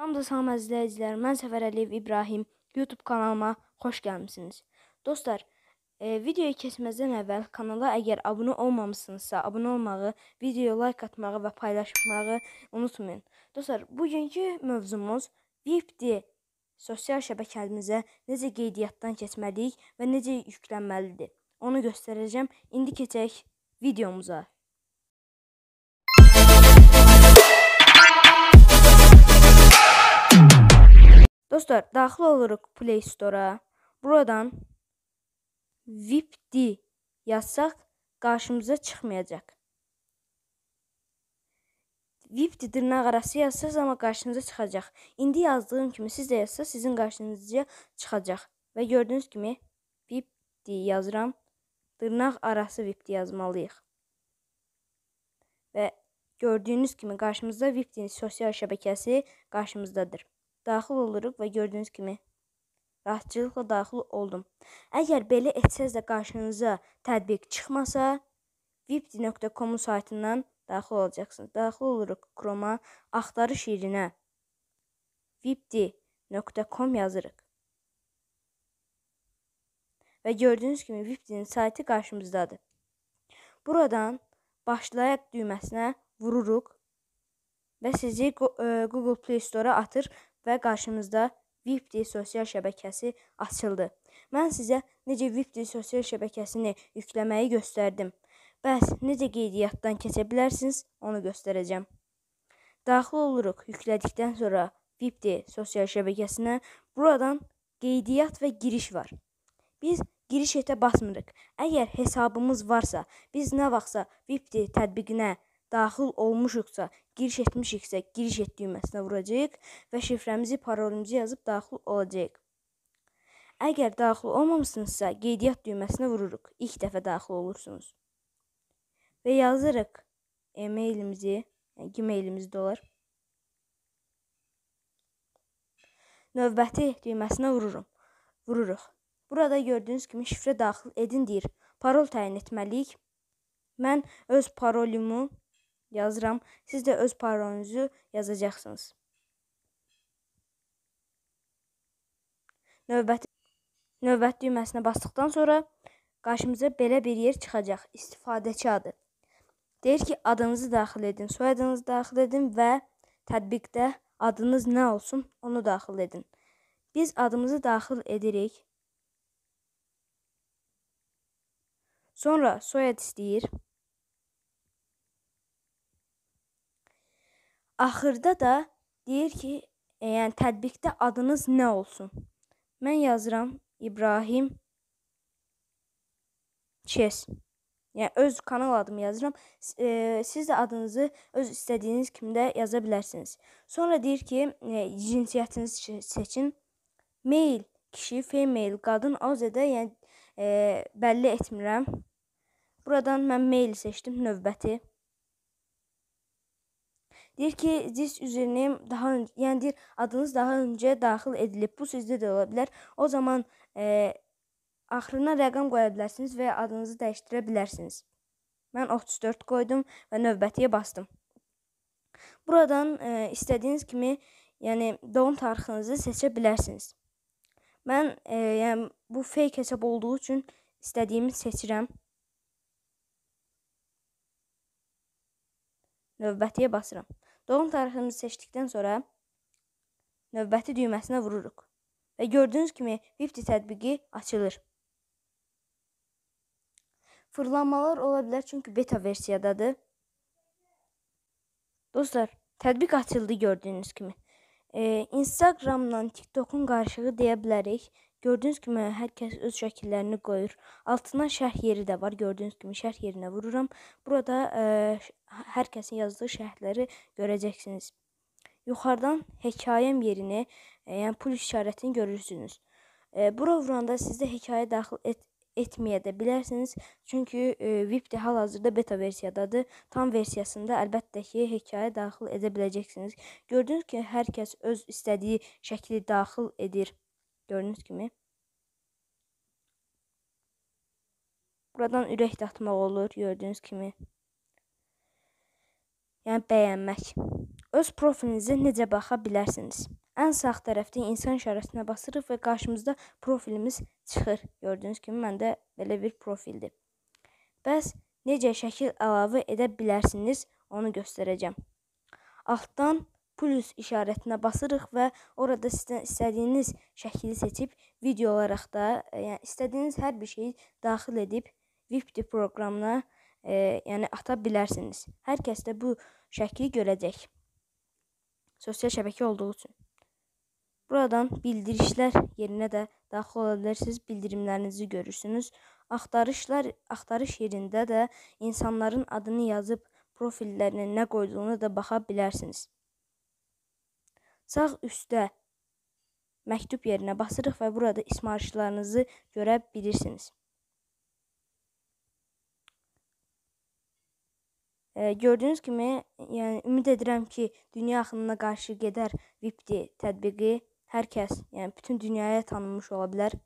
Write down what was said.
Hamda salam əzizləyicilər, mən Səfər Əliyev İbrahim. YouTube kanalıma xoş gəlmisiniz. Dostlar, e, videoya keçməzdən əvvəl kanala əgər abunə olmamısınızsa, abunə olmağı, videoya like atmağı və paylaşmağı unutmayın. Dostlar, bugünkü mövzumuz VIPD sosial şəbəkəmizə necə qeydiyyatdan keçməliyik və necə yüklənməlidir. Onu göstərəcəm. İndi keçək videomuza. Dostlar, daxil oluruq Play Store-a. Buradan VIPD yazsaq qarşımıza çıxmayacaq. VIPD dırnaq arası yazsaz amma qarşınıza çıxacaq. İndi yazdığım kimi siz də yazsaz sizin qarşınıza çıxacaq. Və gördüyünüz kimi VIPD yazıram. Dırnaq arası VIPD yazmalıyıq. Və gördüyünüz kimi qarşımızda VIPD-nin sosial şəbəkəsi qarşımızdadır. Daxil oluruq və gördüyünüz kimi rahatçılıqla daxil oldum. Əgər belə etsəz də qarşınıza tətbiq çıxmasa, vipdi.com saytından daxil olacaqsınız. Daxil oluruq Chrome-a, axtarış yerinə vipdi.com yazırıq. Və gördüyünüz kimi vipdi-nin saytı qarşımızdadır. Buradan başlayaq düyməsinə vururuq və sizi e, Google Play Store-a atır və qarşımızda Vipdi sosial şəbəkəsi açıldı. Mən sizə necə Vipdi sosial şəbəkəsini yükləməyi göstərdim. Bəs necə qeydiyyatdan keçə bilərsiniz, onu göstərəcəm. Daxil oluruq yüklədikdən sonra Vipdi sosial şəbəkəsinə. Buradan qeydiyyat və giriş var. Biz giriş etə basmırıq. Əgər hesabımız varsa, biz nə vaxtsa Vipdi tətbiqinə daxil olmuşuqsa, giriş etmişiksə, giriş et düyməsinə vuracağıq və şifrəmizi, parolumuzu yazıb daxil olacağıq. Əgər daxil olmamısınızsa, qeydiyyat düyməsinə vururuq. İlk dəfə daxil olursunuz. Və yazırıq e-mailimizi, yəni gmailimiz də olar. Növbəti düyməsinə vururum. Vururuq. Burada gördüyünüz kimi şifrə daxil edin deyir. Parol təyin etməliyik. Mən öz parolumu yazıram. Siz də öz paronuzu yazacaqsınız. Növbəti növbət düyməsinə basdıqdan sonra qarşımıza belə bir yer çıxacaq. İstifadəçi adı. Deyir ki, adınızı daxil edin, soyadınızı daxil edin və tətbiqdə adınız nə olsun, onu daxil edin. Biz adımızı daxil edirik. Sonra soyad istəyir. Axırda da deyir ki, e, yəni tətbiqdə adınız nə olsun? Mən yazıram İbrahim Çes. Yəni öz kanal adımı yazıram. E, siz də adınızı öz istədiyiniz kimi də yaza bilərsiniz. Sonra deyir ki, e, cinsiyyətinizi seçin. Mail kişi, female, qadın AZ-də yəni e, bəlli etmirəm. Buradan mən mail seçdim növbəti. Deyir ki, siz üzrini daha öncə, yəni deyir, adınız daha öncə daxil edilib. Bu sizdə də ola bilər. O zaman e, axırına rəqəm qoya bilərsiniz və ya adınızı dəyişdirə bilərsiniz. Mən 34 qoydum və növbətiyə bastım. Buradan e, istədiyiniz kimi, yəni doğum tarixinizi seçə bilərsiniz. Mən e, yəni bu fake hesab olduğu üçün istədiyimi seçirəm. Növbətiyə basıram. Doğum tariximizi seçdikdən sonra növbəti düyməsinə vururuq. Və gördüyünüz kimi 50 tətbiqi açılır. Fırlanmalar ola bilər çünki beta versiyadadır. Dostlar, tətbiq açıldı gördüyünüz kimi. Ee, Instagramdan TikTokun qarışığı deyə bilərik. Gördüyünüz kimi hər kəs öz şəkillərini qoyur. Altına şərh yeri də var. Gördüyünüz kimi şərh yerinə vururam. Burada ə, e, hər kəsin yazdığı şərhləri görəcəksiniz. Yuxarıdan hekayəm yerini, ə, e, yəni pul işarətini görürsünüz. Ə, e, bura vuranda sizdə hekayə daxil et, etməyə də bilərsiniz. Çünki ə, VIP də hal-hazırda beta versiyadadır. Tam versiyasında əlbəttə ki, hekayə daxil edə biləcəksiniz. Gördüyünüz kimi hər kəs öz istədiyi şəkli daxil edir. Gördüyünüz kimi. Buradan ürək də atmaq olur, gördüyünüz kimi. Yəni bəyənmək. Öz profilinizə necə baxa bilərsiniz? Ən sağ tərəfdə insan işarəsinə basırıq və qarşımızda profilimiz çıxır. Gördüyünüz kimi məndə belə bir profildir. Bəs necə şəkil əlavə edə bilərsiniz? Onu göstərəcəm. Altdan plus işarətinə basırıq və orada sizə istədiyiniz şəkili seçib video olaraq da, e, yəni istədiyiniz hər bir şeyi daxil edib Vipti proqramına, e, yəni ata bilərsiniz. Hər kəs də bu şəkli görəcək. Sosial şəbəkə olduğu üçün. Buradan bildirişlər yerinə də daxil ola bilərsiniz. Bildirimlərinizi görürsünüz. Axtarışlar axtarış yerində də insanların adını yazıb profillərinə nə qoyduğunu da baxa bilərsiniz. Sağ üstdə məktub yerinə basırıq və burada ismarışlarınızı görə bilirsiniz. E, gördüyünüz kimi, yəni ümid edirəm ki, dünya axınına qarşı gedər VIPD tətbiqi hər kəs, yəni bütün dünyaya tanınmış ola bilər.